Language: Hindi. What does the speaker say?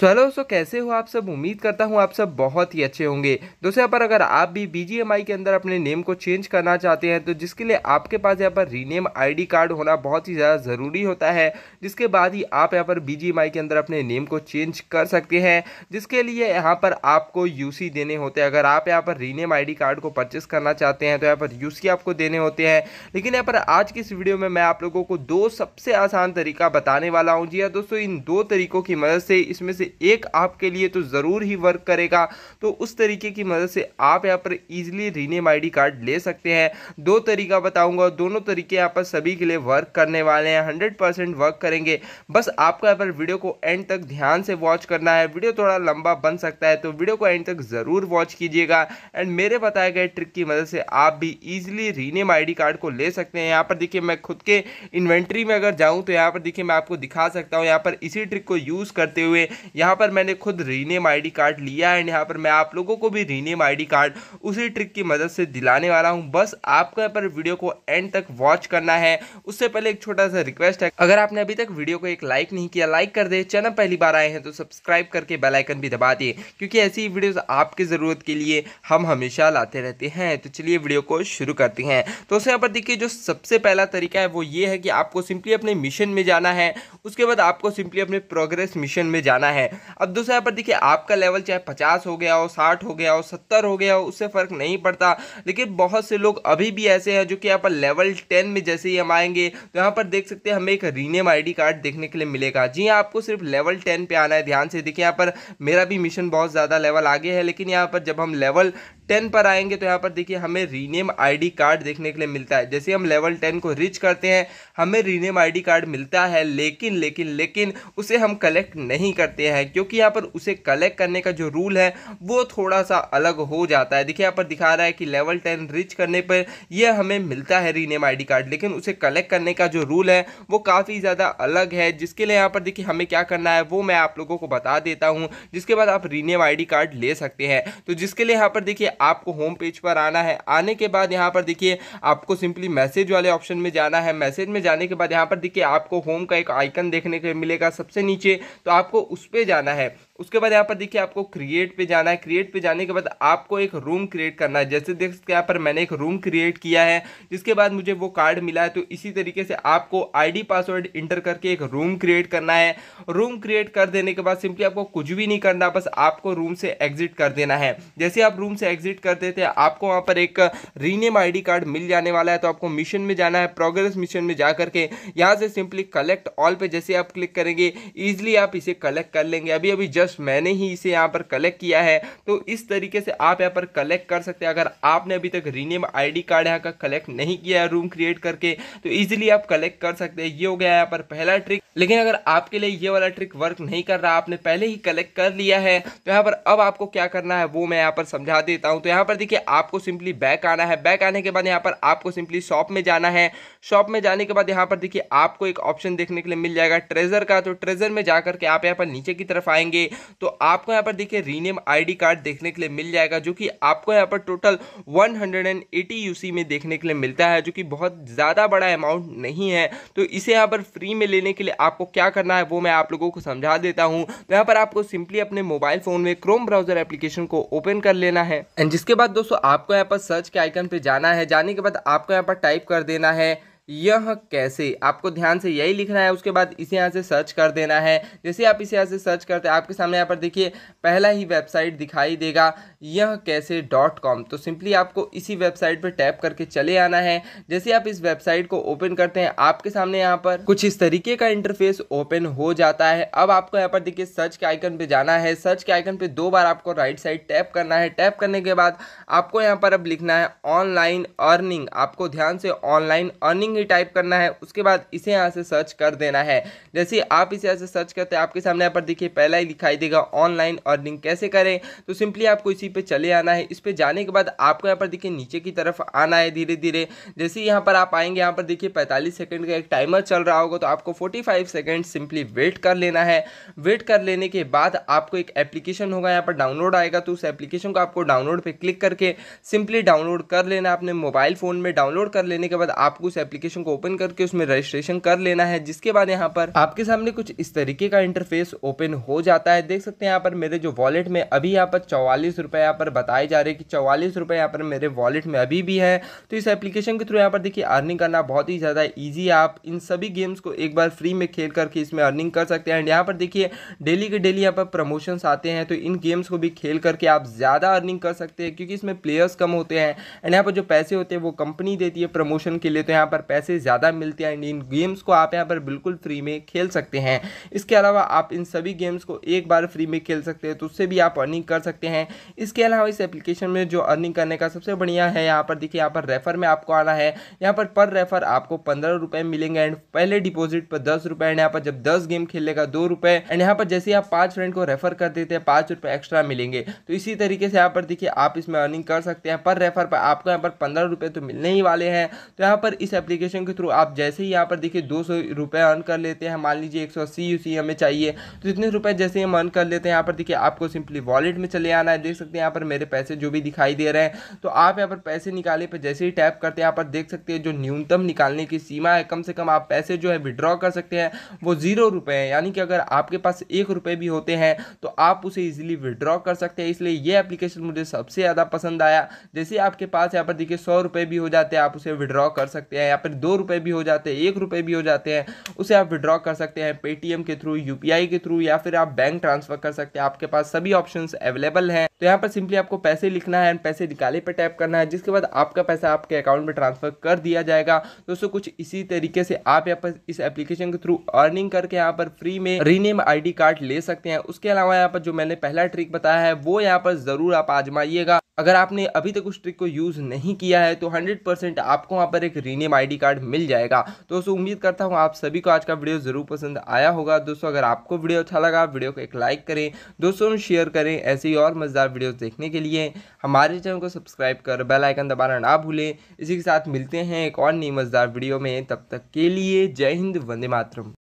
सो हेलो दोस्तों कैसे हो आप सब उम्मीद करता हूँ आप सब बहुत ही अच्छे होंगे दोस्तों यहाँ पर अगर आप भी बी के अंदर अपने नेम को चेंज करना चाहते हैं तो जिसके लिए आपके पास यहाँ पर रीनेम आईडी कार्ड होना बहुत ही ज़्यादा ज़रूरी होता है जिसके बाद ही आप यहाँ पर बी के अंदर अपने नेम को चेंज कर सकते हैं जिसके लिए यहाँ पर आपको यू देने होते हैं अगर आप यहाँ पर रीनेम आई कार्ड को परचेस करना चाहते हैं तो यहाँ पर यू आपको देने होते हैं लेकिन यहाँ पर आज की इस वीडियो में मैं आप लोगों को दो सबसे आसान तरीका बताने वाला हूँ जी हाँ, दोस्तों इन दो तरीकों की मदद से इसमें से एक आपके लिए तो ज़रूर ही वर्क करेगा तो उस तरीके की मदद से आप यहाँ पर ईजिली रीनेम आई कार्ड ले सकते हैं दो तरीका बताऊंगा दोनों तरीके यहाँ पर सभी के लिए वर्क करने वाले हैं हंड्रेड वर्क करेंगे बस आपको यहाँ पर वीडियो को एंड तक ध्यान से वॉच करना है वीडियो थोड़ा लंबा बन सकता है तो वीडियो को एंड तक ज़रूर वॉच कीजिएगा एंड मेरे बताए गए ट्रिक की मदद से आप भी ईजिली रीनेम आईडी कार्ड को ले सकते हैं यहाँ पर देखिए मैं खुद के इन्वेंट्री में अगर जाऊँ तो यहाँ पर देखिए मैं आपको दिखा सकता हूँ यहाँ पर इसी ट्रिक को यूज़ करते हुए यहाँ पर मैंने खुद रीनेम आईडी कार्ड लिया है एंड यहाँ पर मैं आप लोगों को भी रीनेम आईडी कार्ड उसी ट्रिक की मदद से दिलाने वाला हूँ बस आपको यहाँ पर वीडियो को एंड तक वॉच करना है उससे पहले एक छोटा सा रिक्वेस्ट है अगर आपने अभी तक वीडियो को एक लाइक नहीं किया लाइक कर दे चैनल पहली बार आए हैं तो सब्सक्राइब करके बेलाइकन भी दबा दिए क्योंकि ऐसी वीडियोज़ आपकी ज़रूरत के लिए हम हमेशा लाते रहते हैं तो चलिए वीडियो को शुरू करते हैं तो उसे यहाँ पर देखिए जो सबसे पहला तरीका है वो ये है कि आपको सिंपली अपने मिशन में जाना है उसके बाद आपको सिंपली अपने प्रोग्रेस मिशन में जाना है है अब दूसरा यहाँ पर देखिए आपका लेवल चाहे पचास हो गया हो साठ हो गया हो सत्तर हो गया हो उससे फ़र्क नहीं पड़ता लेकिन बहुत से लोग अभी भी ऐसे हैं जो कि यहाँ पर लेवल टेन में जैसे ही हम आएंगे तो यहाँ पर देख सकते हैं हमें एक रीनेम आई कार्ड देखने के लिए मिलेगा जी हाँ, आपको सिर्फ लेवल टेन पर आना है ध्यान से देखिए यहाँ पर मेरा भी मिशन बहुत ज़्यादा लेवल आगे है लेकिन यहाँ पर जब हम लेवल टेन पर आएंगे तो यहाँ पर देखिए हमें रीनेम आईडी कार्ड देखने के लिए मिलता है जैसे हम लेवल टेन को रीच करते हैं हमें रीनेम आईडी कार्ड मिलता है लेकिन लेकिन लेकिन उसे हम कलेक्ट नहीं करते हैं क्योंकि यहाँ पर उसे कलेक्ट करने का जो रूल है वो थोड़ा सा अलग हो जाता है देखिए यहाँ पर दिखा रहा है कि लेवल टेन रीच करने पर यह हमें मिलता है रीनेम आई कार्ड लेकिन उसे कलेक्ट करने का जो रूल है वो काफ़ी ज़्यादा अलग है जिसके लिए यहाँ पर देखिए हमें क्या करना है वो मैं आप लोगों को बता देता हूँ जिसके बाद आप रीनेम आई कार्ड ले सकते हैं तो जिसके लिए यहाँ पर देखिए आपको होम पेज पर आना है आने के बाद यहाँ पर देखिए आपको सिंपली मैसेज वाले ऑप्शन में जाना है मैसेज में जाने के बाद यहाँ पर देखिए आपको होम का एक आइकन देखने को मिलेगा सबसे नीचे तो आपको उस पर जाना है उसके बाद यहाँ पर देखिए आपको क्रिएट पे जाना है क्रिएट पे जाने के बाद आपको एक रूम क्रिएट करना है जैसे देख सकते यहाँ पर मैंने एक रूम क्रिएट किया है जिसके बाद मुझे वो कार्ड मिला है तो इसी तरीके से आपको आईडी पासवर्ड इंटर करके एक रूम क्रिएट करना है रूम क्रिएट कर देने के बाद सिंपली आपको कुछ भी नहीं करना बस आपको रूम से एग्जिट कर देना है जैसे आप रूम से एग्जिट कर देते हैं आपको वहाँ पर एक रीनेम आई कार्ड मिल जाने वाला है तो आपको मिशन में जाना है प्रोग्रेस मिशन में जा करके यहाँ से सिंपली कलेक्ट ऑल पे जैसे आप क्लिक करेंगे ईजिली आप इसे कलेक्ट कर लेंगे अभी अभी जस्ट प्लस मैंने ही इसे यहाँ पर कलेक्ट किया है तो इस तरीके से आप यहाँ पर कलेक्ट कर सकते हैं अगर आपने अभी तक रीनेम आईडी कार्ड यहाँ का कलेक्ट नहीं किया है रूम क्रिएट करके तो ईजिली आप कलेक्ट कर सकते हैं ये हो गया यहाँ पर पहला ट्रिक लेकिन अगर आपके लिए ये वाला ट्रिक वर्क नहीं कर रहा आपने पहले ही कलेक्ट कर लिया है तो यहाँ पर अब आपको क्या करना है वो मैं यहाँ पर समझा देता हूँ तो यहाँ पर देखिए आपको सिंपली बैक आना है बैक आने के बाद यहाँ पर आपको सिंपली शॉप में जाना है शॉप में जाने के बाद यहाँ पर देखिए आपको एक ऑप्शन देखने के लिए मिल जाएगा ट्रेजर का तो ट्रेजर में जाकर के आप यहाँ पर नीचे की तरफ आएंगे तो आपको यहाँ पर देखिए रीनेम आईडी कार्ड देखने के लिए मिल जाएगा जो कि आपको यहाँ पर टोटल 180 यूसी में देखने के लिए मिलता है जो कि बहुत ज़्यादा बड़ा अमाउंट नहीं है तो इसे यहाँ पर फ्री में लेने के लिए आपको क्या करना है वो मैं आप लोगों को समझा देता हूँ तो यहाँ पर आपको सिंपली अपने मोबाइल फ़ोन में क्रोम ब्राउजर एप्लीकेशन को ओपन कर लेना है एंड जिसके बाद दोस्तों आपको यहाँ पर सर्च के आइकन पर जाना है जाने के बाद आपको यहाँ पर टाइप कर देना है यह कैसे आपको ध्यान से यही लिखना है उसके बाद इसे यहाँ से सर्च कर देना है जैसे आप इसे यहाँ से सर्च करते हैं आपके सामने यहाँ पर देखिए पहला ही वेबसाइट दिखाई देगा यह कैसे डॉट कॉम तो सिंपली आपको इसी वेबसाइट पर टैप करके चले आना है जैसे आप इस वेबसाइट को ओपन करते हैं आपके सामने यहाँ पर कुछ इस तरीके का इंटरफेस ओपन हो जाता है अब आपको यहाँ पर देखिए सर्च के आइकन पे जाना है सर्च के आइकन पे दो बार आपको राइट साइड टैप करना है टैप करने के बाद आपको यहाँ पर अब लिखना है ऑनलाइन अर्निंग आपको ध्यान से ऑनलाइन अर्निंग ये टाइप करना है उसके बाद इसे यहाँ से सर्च कर देना है जैसे आप इसे यहाँ से सर्च करते हैं आपके सामने यहाँ पर देखिए पहला ही दिखाई देगा ऑनलाइन अर्निंग कैसे करें तो सिंपली आपको इसी पर चले आना है इस पर जाने के बाद आपको यहाँ पर देखिए नीचे की तरफ आना है धीरे धीरे जैसे यहाँ पर आप आएंगे यहाँ पर देखिए पैंतालीस सेकेंड का एक टाइमर चल रहा होगा तो आपको forty five second simply wait कर लेना है वेट कर लेने के बाद आपको एक एप्लीकेशन होगा यहाँ पर डाउनलोड आएगा तो उस एप्लीकेशन को आपको डाउनलोड पर क्लिक करके सिंपली डाउनलोड कर लेना अपने मोबाइल फ़ोन में डाउनलोड कर लेने के बाद आपको उस एप्लीकेशन एप्लीकेशन को ओपन करके उसमें रजिस्ट्रेशन कर लेना है जिसके बाद यहाँ पर आपके सामने कुछ इस तरीके का इंटरफेस ओपन हो जाता है देख सकते हैं यहाँ पर मेरे जो वॉलेट में अभी यहाँ पर चौवालीस रुपये यहाँ पर बताए जा रहे हैं कि चौवालीस रुपये यहाँ पर मेरे वॉलेट में अभी भी है तो इस एप्लीकेशन के थ्रू यहाँ पर देखिए अर्निंग करना बहुत ही ज़्यादा ईजी है आप इन सभी गेम्स को एक बार फ्री में खेल करके इसमें अर्निंग कर सकते हैं एंड यहाँ पर देखिए डेली के डेली यहाँ पर प्रमोशंस आते हैं तो इन गेम्स को भी खेल करके आप ज़्यादा अर्निंग कर सकते हैं क्योंकि इसमें प्लेयर्स कम होते हैं एंड यहाँ पर जो पैसे होते हैं वो कंपनी देती है प्रमोशन के लिए तो यहाँ पर पैसे ज़्यादा मिलते हैं इन गेम्स को आप यहाँ पर बिल्कुल फ्री में खेल सकते हैं इसके अलावा आप इन सभी गेम्स को एक बार फ्री में खेल सकते हैं तो उससे भी आप अर्निंग कर सकते हैं इसके अलावा इस एप्लीकेशन में जो अर्निंग करने का सबसे बढ़िया है यहाँ पर देखिए यहाँ पर रेफर में आपको आना है यहाँ पर पर रेफर आपको पंद्रह रुपये मिलेंगे एंड पहले डिपॉजिट पर दस रुपये एंड यहाँ पर जब दस गेम खेलेगा दो रुपये एंड यहाँ पर जैसे आप पाँच फ्रेंड को रेफर कर देते हैं पाँच रुपये एक्स्ट्रा मिलेंगे तो इसी तरीके से यहाँ पर देखिए आप इसमें अर्निंग कर सकते हैं पर रेफर पर आपको यहाँ पर पंद्रह तो मिलने ही वाले हैं तो यहाँ पर इस एप्लीकेशन एप्लीकेशन के थ्रू आप जैसे ही यहाँ पर देखिए दो सौ अर्न कर लेते हैं मान लीजिए एक सौ हमें चाहिए तो इतने रुपये जैसे हम अर्न कर लेते हैं यहाँ पर देखिए आपको सिंपली वॉलेट में चले आना है देख सकते हैं यहाँ पर मेरे पैसे जो भी दिखाई दे रहे हैं तो आप यहाँ पर पैसे निकाले पर जैसे ही टैप करते हैं यहाँ पर देख सकते हैं जो न्यूनतम निकालने की सीमा है कम से कम आप पैसे जो है विड्रॉ कर सकते हैं वो जीरो रुपये हैं यानी कि अगर आपके पास एक रुपये भी होते हैं तो आप उसे इजीली विड्रॉ कर सकते हैं इसलिए ये एप्लीकेशन मुझे सबसे ज़्यादा पसंद आया जैसे आपके पास यहाँ पर देखिए सौ रुपये भी हो जाते हैं आप उसे विड्रॉ कर सकते हैं या फिर दो रुपये भी हो जाते हैं एक रुपये भी हो जाते हैं उसे आप विड्रॉ कर सकते हैं पेटीएम के थ्रू यू के थ्रू या फिर आप बैंक ट्रांसफ़र कर सकते हैं आपके पास सभी ऑप्शन अवेलेबल हैं तो यहाँ पर सिंपली आपको पैसे लिखना है एंड पैसे निकाले पर टैप करना है जिसके बाद आपका पैसा आपके अकाउंट में ट्रांसफ़र कर दिया जाएगा दोस्तों कुछ इसी तरीके से आप यहाँ पर इस एप्लीकेशन के थ्रू अर्निंग करके यहाँ पर फ्री में रीनेम आई कार्ड ले सकते हैं उसके अलावा यहाँ पर जो मैंने पहला ट्रिक बताया है वो यहाँ पर ज़रूर आप आजमाइएगा अगर आपने अभी तक उस ट्रिक को यूज़ नहीं किया है तो 100% आपको वहाँ पर एक रीनेम आईडी कार्ड मिल जाएगा दोस्तों उम्मीद करता हूँ आप सभी को आज का वीडियो ज़रूर पसंद आया होगा दोस्तों अगर आपको वीडियो अच्छा लगा वीडियो को एक लाइक करें दोस्तों शेयर करें ऐसे ही और मज़ेदार वीडियोस देखने के लिए हमारे चैनल को सब्सक्राइब कर बेल आइकन दबाना ना भूलें इसी के साथ मिलते हैं एक और नई मज़ेदार वीडियो में तब तक के लिए जय हिंद वंदे मातरम